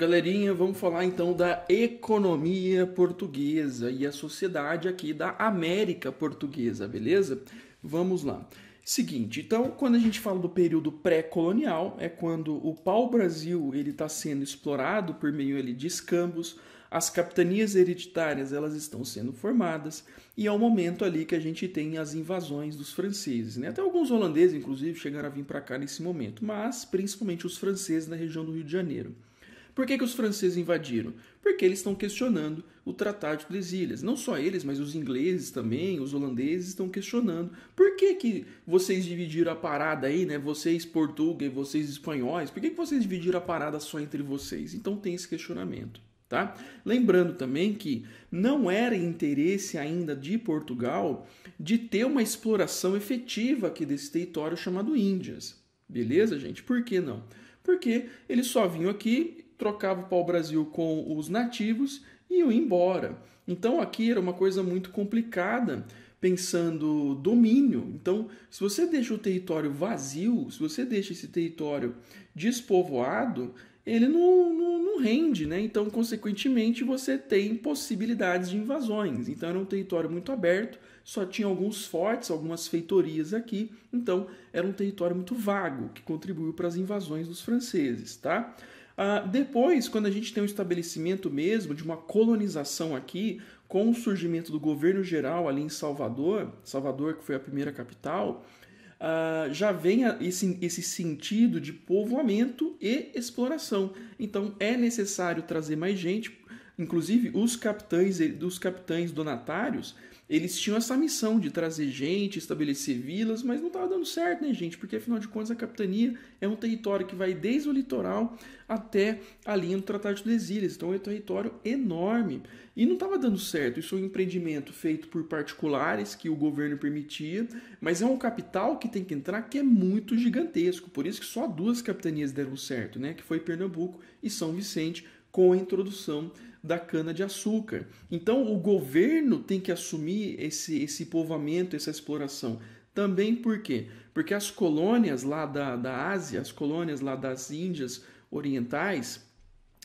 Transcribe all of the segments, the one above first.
Galerinha, vamos falar então da economia portuguesa e a sociedade aqui da América portuguesa, beleza? Vamos lá. Seguinte, então, quando a gente fala do período pré-colonial, é quando o pau-brasil ele está sendo explorado por meio ali, de escambos, as capitanias hereditárias elas estão sendo formadas e é o momento ali que a gente tem as invasões dos franceses, né? Até alguns holandeses, inclusive, chegaram a vir para cá nesse momento, mas principalmente os franceses na região do Rio de Janeiro. Por que, que os franceses invadiram? Porque eles estão questionando o Tratado das Ilhas. Não só eles, mas os ingleses também, os holandeses estão questionando. Por que, que vocês dividiram a parada aí, né? Vocês portugueses, vocês espanhóis, por que, que vocês dividiram a parada só entre vocês? Então tem esse questionamento. Tá? Lembrando também que não era interesse ainda de Portugal de ter uma exploração efetiva aqui desse território chamado Índias. Beleza, gente? Por que não? Porque eles só vinham aqui trocava o pau-brasil com os nativos e iam embora. Então aqui era uma coisa muito complicada, pensando domínio. Então, se você deixa o território vazio, se você deixa esse território despovoado, ele não, não, não, rende, né? Então, consequentemente, você tem possibilidades de invasões. Então, era um território muito aberto, só tinha alguns fortes, algumas feitorias aqui. Então, era um território muito vago, que contribuiu para as invasões dos franceses, tá? Uh, depois, quando a gente tem um estabelecimento mesmo de uma colonização aqui, com o surgimento do governo geral ali em Salvador, Salvador que foi a primeira capital, uh, já vem esse, esse sentido de povoamento e exploração. Então é necessário trazer mais gente, inclusive os capitães, os capitães donatários eles tinham essa missão de trazer gente, estabelecer vilas, mas não estava dando certo, né, gente? Porque afinal de contas a capitania é um território que vai desde o litoral até a linha do Tratado de Ilhas. então é um território enorme. E não estava dando certo. Isso é um empreendimento feito por particulares que o governo permitia, mas é um capital que tem que entrar que é muito gigantesco. Por isso que só duas capitanias deram certo, né? Que foi Pernambuco e São Vicente, com a introdução da cana-de-açúcar. Então o governo tem que assumir esse, esse povoamento, essa exploração. Também por quê? Porque as colônias lá da, da Ásia, as colônias lá das Índias orientais,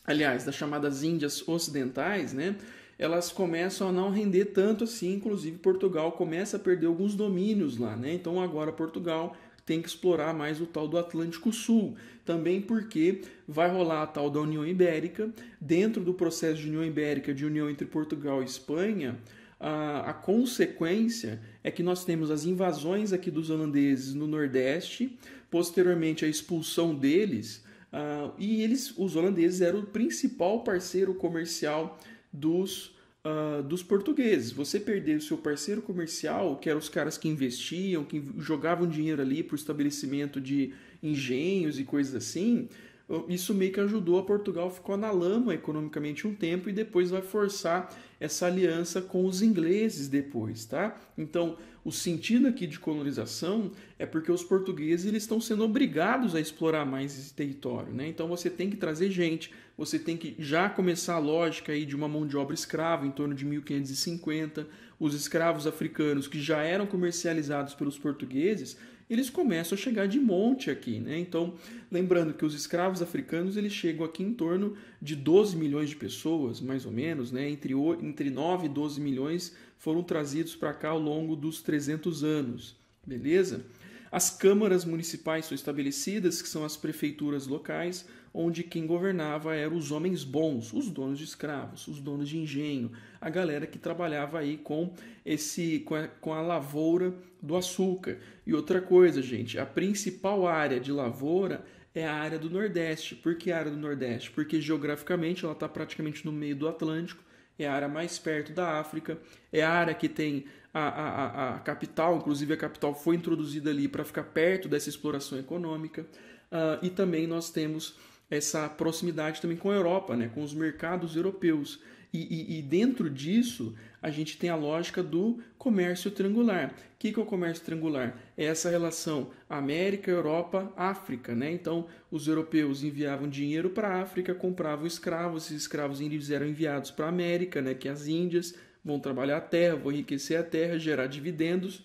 aliás, das chamadas Índias ocidentais, né? elas começam a não render tanto assim, inclusive Portugal começa a perder alguns domínios lá, né? Então agora Portugal tem que explorar mais o tal do Atlântico Sul. Também porque vai rolar a tal da União Ibérica. Dentro do processo de União Ibérica, de união entre Portugal e Espanha, a, a consequência é que nós temos as invasões aqui dos holandeses no Nordeste, posteriormente a expulsão deles. Uh, e eles, os holandeses, eram o principal parceiro comercial dos uh, dos portugueses. Você perdeu seu parceiro comercial, que eram os caras que investiam, que jogavam dinheiro ali para o estabelecimento de engenhos e coisas assim, isso meio que ajudou a Portugal ficou na lama economicamente um tempo e depois vai forçar essa aliança com os ingleses depois, tá? Então, o sentido aqui de colonização é porque os portugueses eles estão sendo obrigados a explorar mais esse território, né? Então você tem que trazer gente, você tem que já começar a lógica aí de uma mão de obra escrava em torno de 1550, os escravos africanos que já eram comercializados pelos portugueses eles começam a chegar de monte aqui. Né? Então, lembrando que os escravos africanos eles chegam aqui em torno de 12 milhões de pessoas, mais ou menos, né? entre, entre 9 e 12 milhões foram trazidos para cá ao longo dos 300 anos. Beleza? As câmaras municipais são estabelecidas, que são as prefeituras locais, onde quem governava eram os homens bons, os donos de escravos, os donos de engenho, a galera que trabalhava aí com esse com a, com a lavoura do açúcar. E outra coisa, gente, a principal área de lavoura é a área do Nordeste. Por que a área do Nordeste? Porque geograficamente ela está praticamente no meio do Atlântico é a área mais perto da África, é a área que tem a, a, a capital, inclusive a capital foi introduzida ali para ficar perto dessa exploração econômica, uh, e também nós temos essa proximidade também com a Europa, né, com os mercados europeus. E, e, e, dentro disso, a gente tem a lógica do comércio triangular. O que, que é o comércio triangular? É essa relação América, Europa, África. Né? Então, os europeus enviavam dinheiro para a África, compravam escravos, esses escravos eram enviados para a América, né? que é as Índias, vão trabalhar a terra, vão enriquecer a terra, gerar dividendos.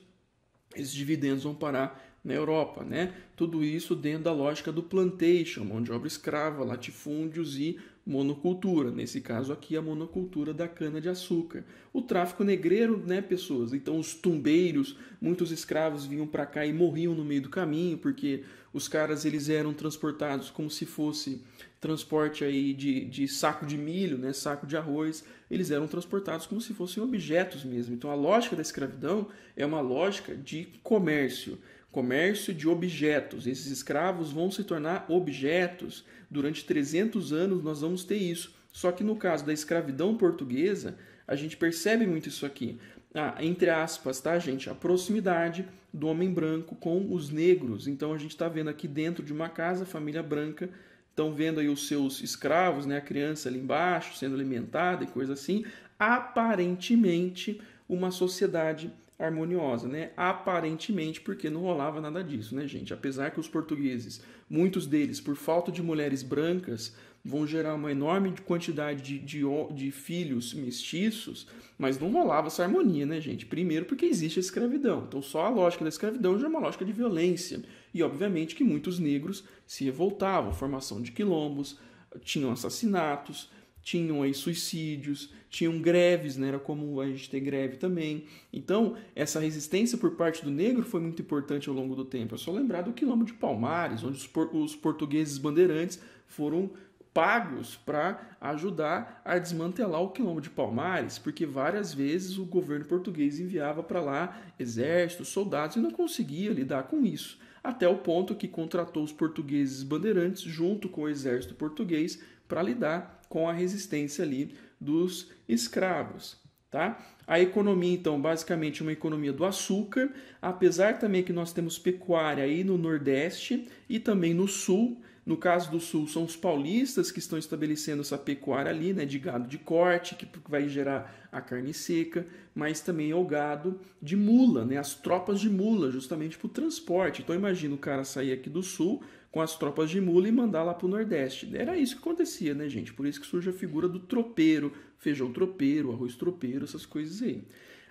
Esses dividendos vão parar na Europa. Né? Tudo isso dentro da lógica do plantation, mão de obra escrava, latifúndios e monocultura, nesse caso aqui a monocultura da cana-de-açúcar. O tráfico negreiro, né, pessoas? Então os tumbeiros, muitos escravos vinham para cá e morriam no meio do caminho, porque os caras eles eram transportados como se fosse transporte aí de, de saco de milho, né, saco de arroz, eles eram transportados como se fossem objetos mesmo. Então a lógica da escravidão é uma lógica de comércio comércio de objetos. Esses escravos vão se tornar objetos. Durante 300 anos nós vamos ter isso. Só que no caso da escravidão portuguesa, a gente percebe muito isso aqui. Ah, entre aspas, tá, gente? A proximidade do homem branco com os negros. Então a gente está vendo aqui dentro de uma casa, família branca, estão vendo aí os seus escravos, né? A criança ali embaixo sendo alimentada e coisa assim. Aparentemente, uma sociedade harmoniosa, né? Aparentemente, porque não rolava nada disso, né, gente? Apesar que os portugueses, muitos deles, por falta de mulheres brancas, vão gerar uma enorme quantidade de, de, de filhos mestiços, mas não rolava essa harmonia, né, gente? Primeiro, porque existe a escravidão. Então, só a lógica da escravidão já é uma lógica de violência. E, obviamente, que muitos negros se revoltavam formação de quilombos, tinham assassinatos tinham aí suicídios, tinham greves, né? era comum a gente ter greve também. Então, essa resistência por parte do negro foi muito importante ao longo do tempo. É só lembrar do quilombo de Palmares, onde os, por os portugueses bandeirantes foram pagos para ajudar a desmantelar o quilombo de Palmares, porque várias vezes o governo português enviava para lá exércitos, soldados e não conseguia lidar com isso, até o ponto que contratou os portugueses bandeirantes junto com o exército português para lidar com a resistência ali dos escravos. Tá? A economia, então, basicamente uma economia do açúcar, apesar também que nós temos pecuária aí no Nordeste e também no Sul. No caso do Sul, são os paulistas que estão estabelecendo essa pecuária ali, né, de gado de corte, que vai gerar a carne seca, mas também é o gado de mula, né, as tropas de mula, justamente para o transporte. Então, imagina o cara sair aqui do Sul, com as tropas de mula e mandar lá para o Nordeste. Era isso que acontecia, né, gente? Por isso que surge a figura do tropeiro, feijão tropeiro, arroz tropeiro, essas coisas aí.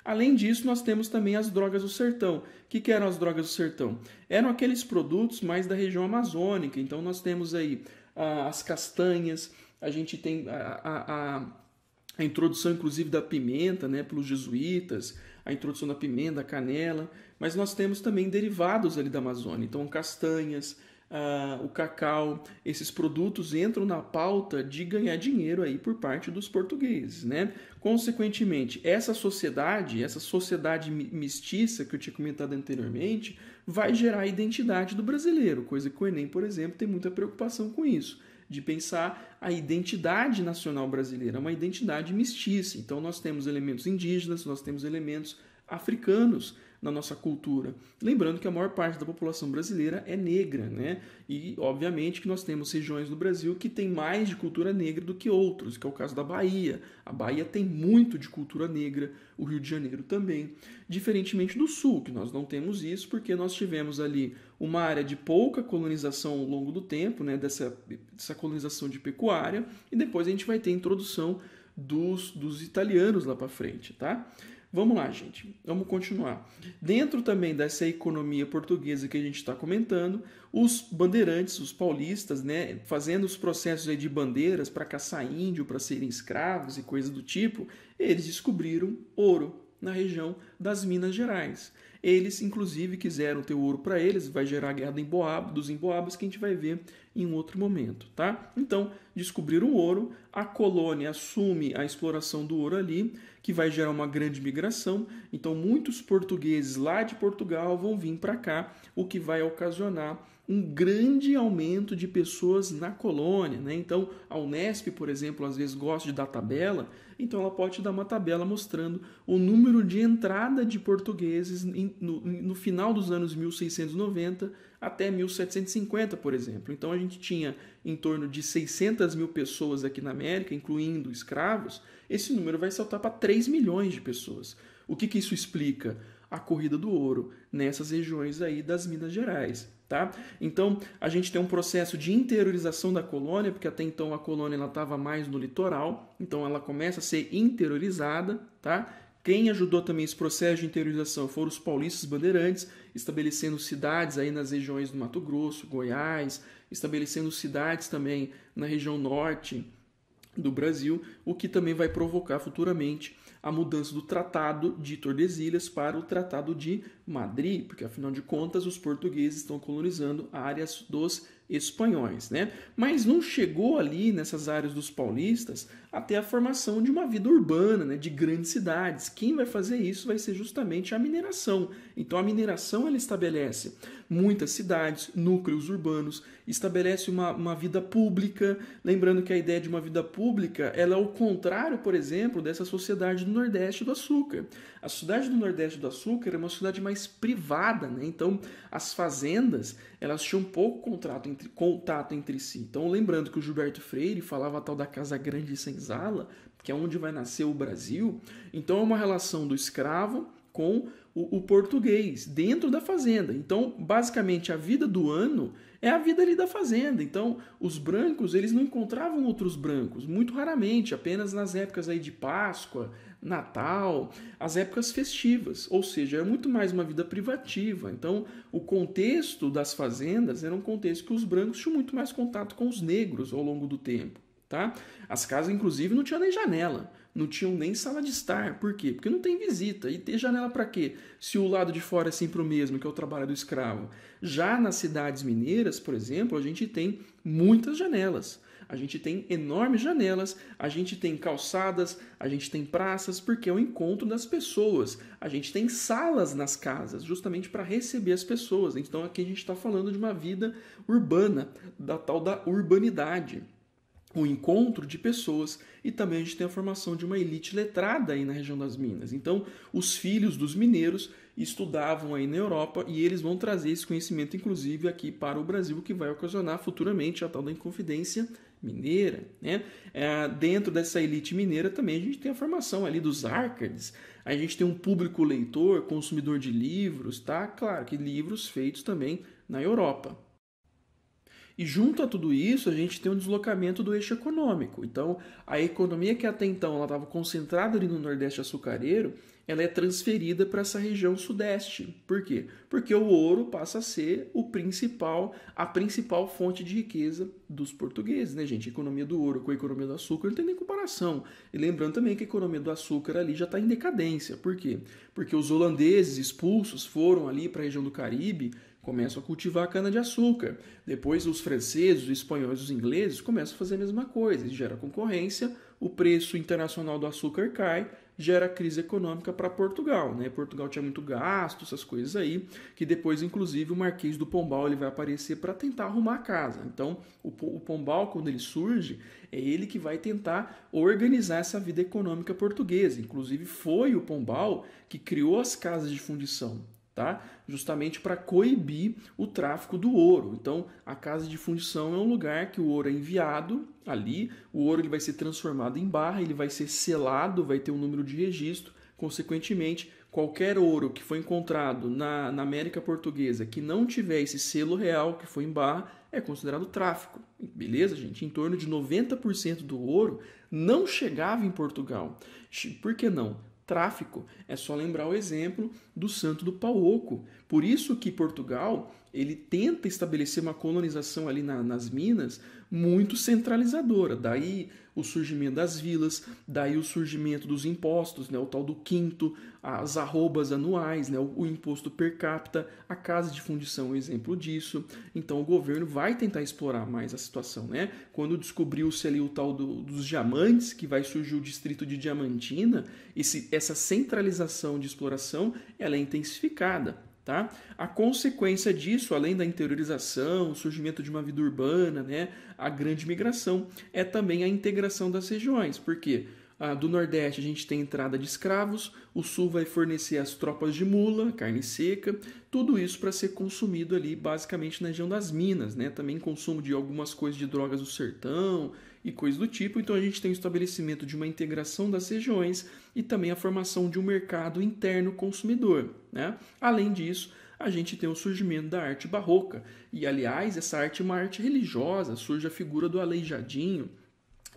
Além disso, nós temos também as drogas do sertão. O que, que, eram as drogas do sertão? Eram aqueles produtos mais da região amazônica. Então, nós temos aí ah, as castanhas, a gente tem a, a, a, introdução, inclusive, da pimenta né, pelos jesuítas, a introdução da pimenta, a canela. Mas nós temos também derivados ali da Amazônia. Então, castanhas, uh, o cacau, esses produtos entram na pauta de ganhar dinheiro aí por parte dos portugueses, né? Consequentemente, essa sociedade, essa sociedade mestiça que eu tinha comentado anteriormente, vai gerar a identidade do brasileiro, coisa que o Enem, por exemplo, tem muita preocupação com isso de pensar a identidade nacional brasileira, uma identidade mestiça. Então, nós temos elementos indígenas, nós temos elementos africanos na nossa cultura. Lembrando que a maior parte da população brasileira é negra, né? E, obviamente, que nós temos regiões no Brasil que tem mais de cultura negra do que outros, que é o caso da Bahia. A Bahia tem muito de cultura negra, o Rio de Janeiro também. Diferentemente do Sul, que nós não temos isso porque nós tivemos ali uma área de pouca colonização ao longo do tempo, né? Dessa, dessa colonização de pecuária, e depois a gente vai ter a introdução dos, dos italianos lá para frente, tá? Vamos lá, gente. Vamos continuar. Dentro também dessa economia portuguesa que a gente está comentando, os bandeirantes, os paulistas, né, fazendo os processos de bandeiras para caçar índio, para serem escravos e coisas do tipo, eles descobriram ouro na região das Minas Gerais. Eles, inclusive, quiseram ter ouro para eles, vai gerar a guerra em Emboab, dos Emboabas, que a gente vai ver em um outro momento. Tá? Então, descobriram o ouro, a colônia assume a exploração do ouro ali, que vai gerar uma grande migração. Então, muitos portugueses lá de Portugal vão vir para cá, o que vai ocasionar um grande aumento de pessoas na colônia. Né? Então, a Unesp, por exemplo, às vezes gosta de dar tabela, então ela pode dar uma tabela mostrando o número de entrada de portugueses em no, no final dos anos 1690 até 1750, por exemplo. Então a gente tinha em torno de 600 mil pessoas aqui na América, incluindo escravos. Esse número vai saltar para 3 milhões de pessoas. O que, que isso explica? A corrida do ouro nessas regiões aí das Minas Gerais. Tá? Então, a gente tem um processo de interiorização da colônia, porque até então a colônia estava mais no litoral, então ela começa a ser interiorizada, tá? Quem ajudou também esse processo de interiorização foram os paulistas bandeirantes, estabelecendo cidades aí nas regiões do Mato Grosso, Goiás, estabelecendo cidades também na região norte do Brasil, o que também vai provocar futuramente a mudança do Tratado de Tordesilhas para o Tratado de Madrid, porque afinal de contas os portugueses estão colonizando áreas dos espanhóis, né? Mas não chegou ali nessas áreas dos paulistas até a formação de uma vida urbana, né, de grandes cidades. Quem vai fazer isso vai ser justamente a mineração. Então a mineração ela estabelece muitas cidades, núcleos urbanos, estabelece uma, uma vida pública. Lembrando que a ideia de uma vida pública ela é o contrário, por exemplo, dessa sociedade do Nordeste do Açúcar. A sociedade do Nordeste do Açúcar é uma sociedade mais mais privada, né? Então, as fazendas, elas tinham pouco contrato entre, contato entre si. Então, lembrando que o Gilberto Freire falava tal da casa grande e senzala, que é onde vai nascer o Brasil. Então, é uma relação do escravo com o, o, português dentro da fazenda. Então, basicamente, a vida do ano é a vida ali da fazenda. Então, os brancos, eles não encontravam outros brancos, muito raramente, apenas nas épocas aí de Páscoa, Natal, as épocas festivas, ou seja, era é muito mais uma vida privativa. Então, o contexto das fazendas era um contexto que os brancos tinham muito mais contato com os negros ao longo do tempo. Tá? As casas, inclusive, não tinham nem janela, não tinham nem sala de estar. Por quê? Porque não tem visita. E ter janela para quê? Se o lado de fora é sempre assim o mesmo, que é o trabalho do escravo. Já nas cidades mineiras, por exemplo, a gente tem muitas janelas a gente tem enormes janelas, a gente tem calçadas, a gente tem praças, porque é o encontro das pessoas. A gente tem salas nas casas, justamente para receber as pessoas. Então aqui a gente está falando de uma vida urbana, da tal da urbanidade o encontro de pessoas e também a gente tem a formação de uma elite letrada aí na região das Minas. Então, os filhos dos mineiros estudavam aí na Europa e eles vão trazer esse conhecimento, inclusive, aqui para o Brasil, que vai ocasionar futuramente a tal da Inconfidência mineira, né? É, dentro dessa elite mineira também a gente tem a formação ali dos arcades, a gente tem um público leitor, consumidor de livros, tá? Claro que livros feitos também na Europa. E junto a tudo isso, a gente tem um deslocamento do eixo econômico. Então, a economia que até então estava concentrada ali no Nordeste açucareiro, ela é transferida para essa região sudeste. Por quê? Porque o ouro passa a ser o principal, a principal fonte de riqueza dos portugueses, né, gente? A economia do ouro com a economia do açúcar não tem nem comparação. E lembrando também que a economia do açúcar ali já está em decadência. Por quê? Porque os holandeses expulsos foram ali para a região do Caribe, começam a cultivar a cana-de-açúcar. Depois, os franceses, os espanhóis, os ingleses começam a fazer a mesma coisa. Isso gera concorrência, o preço internacional do açúcar cai, gera crise econômica para Portugal. Né? Portugal tinha muito gasto, essas coisas aí, que depois, inclusive, o Marquês do Pombal ele vai aparecer para tentar arrumar a casa. Então, o, o Pombal, quando ele surge, é ele que vai tentar organizar essa vida econômica portuguesa. Inclusive, foi o Pombal que criou as casas de fundição. Tá? Justamente para coibir o tráfico do ouro. Então, a casa de fundição é um lugar que o ouro é enviado ali, o ouro ele vai ser transformado em barra, ele vai ser selado, vai ter um número de registro. Consequentemente, qualquer ouro que foi encontrado na, na América Portuguesa que não tiver esse selo real que foi em barra é considerado tráfico. Beleza, gente? Em torno de 90% do ouro não chegava em Portugal. Por que não? tráfico. É só lembrar o exemplo do santo do pau oco. Por isso que Portugal ele tenta estabelecer uma colonização ali na, nas minas muito centralizadora. Daí o surgimento das vilas, daí o surgimento dos impostos, né, o tal do quinto, as arrobas anuais, né, o, o imposto per capita, a casa de fundição é um exemplo disso. Então o governo vai tentar explorar mais a situação. Né? Quando descobriu-se ali o tal do, dos diamantes, que vai surgir o distrito de Diamantina, esse, essa centralização de exploração ela é intensificada. Tá? A consequência disso, além da interiorização, o surgimento de uma vida urbana, né, a grande migração, é também a integração das regiões. Por quê? Ah, do Nordeste a gente tem entrada de escravos, o Sul vai fornecer as tropas de mula, carne seca, tudo isso para ser consumido ali basicamente na região das minas, né? Também consumo de algumas coisas de drogas do sertão e coisas do tipo. Então a gente tem o estabelecimento de uma integração das regiões e também a formação de um mercado interno consumidor, né? Além disso, a gente tem o surgimento da arte barroca. E, aliás, essa arte é uma arte religiosa, surge a figura do aleijadinho.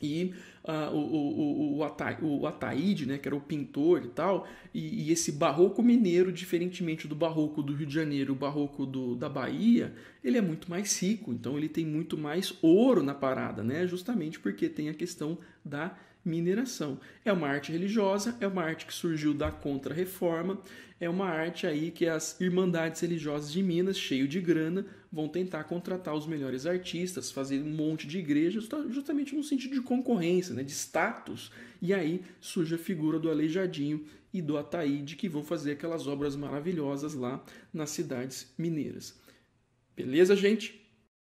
E uh, o, o, o, o Ataíde, né, que era o pintor e tal, e, e, esse barroco mineiro, diferentemente do barroco do Rio de Janeiro, o barroco do, da Bahia, ele é muito mais rico, então ele tem muito mais ouro na parada, né, justamente porque tem a questão da mineração. É uma arte religiosa, é uma arte que surgiu da Contra-Reforma, é uma arte aí que as Irmandades Religiosas de Minas, cheio de grana, vão tentar contratar os melhores artistas, fazer um monte de igrejas, justamente no sentido de concorrência, né, de status. E aí surge a figura do Aleijadinho e do Ataíde, que vão fazer aquelas obras maravilhosas lá nas cidades mineiras. Beleza, gente?